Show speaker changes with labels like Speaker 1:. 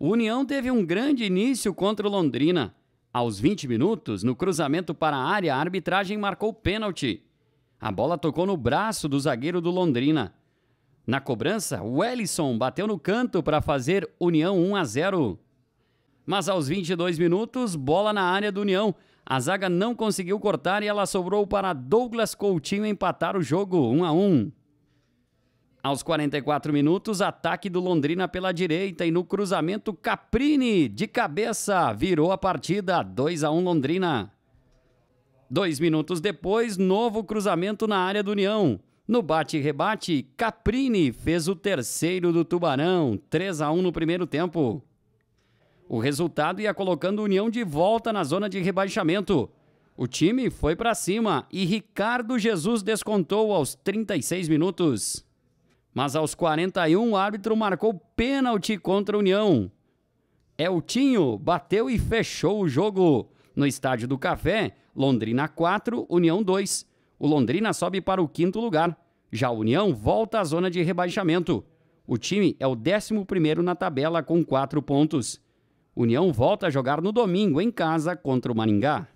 Speaker 1: O União teve um grande início contra o Londrina. Aos 20 minutos, no cruzamento para a área, a arbitragem marcou pênalti. A bola tocou no braço do zagueiro do Londrina. Na cobrança, Wellison bateu no canto para fazer União 1 a 0. Mas aos 22 minutos, bola na área do União. A zaga não conseguiu cortar e ela sobrou para Douglas Coutinho empatar o jogo 1 a 1. Aos 44 minutos, ataque do Londrina pela direita e no cruzamento Caprini de cabeça virou a partida 2 a 1 Londrina. Dois minutos depois, novo cruzamento na área do União. No bate-rebate, Caprini fez o terceiro do Tubarão, 3 a 1 no primeiro tempo. O resultado ia colocando o União de volta na zona de rebaixamento. O time foi para cima e Ricardo Jesus descontou aos 36 minutos. Mas aos 41, o árbitro marcou pênalti contra a União. Eltinho bateu e fechou o jogo. No Estádio do Café, Londrina 4, União 2. O Londrina sobe para o quinto lugar. Já a União volta à zona de rebaixamento. O time é o 11 na tabela com 4 pontos. União volta a jogar no domingo em casa contra o Maringá.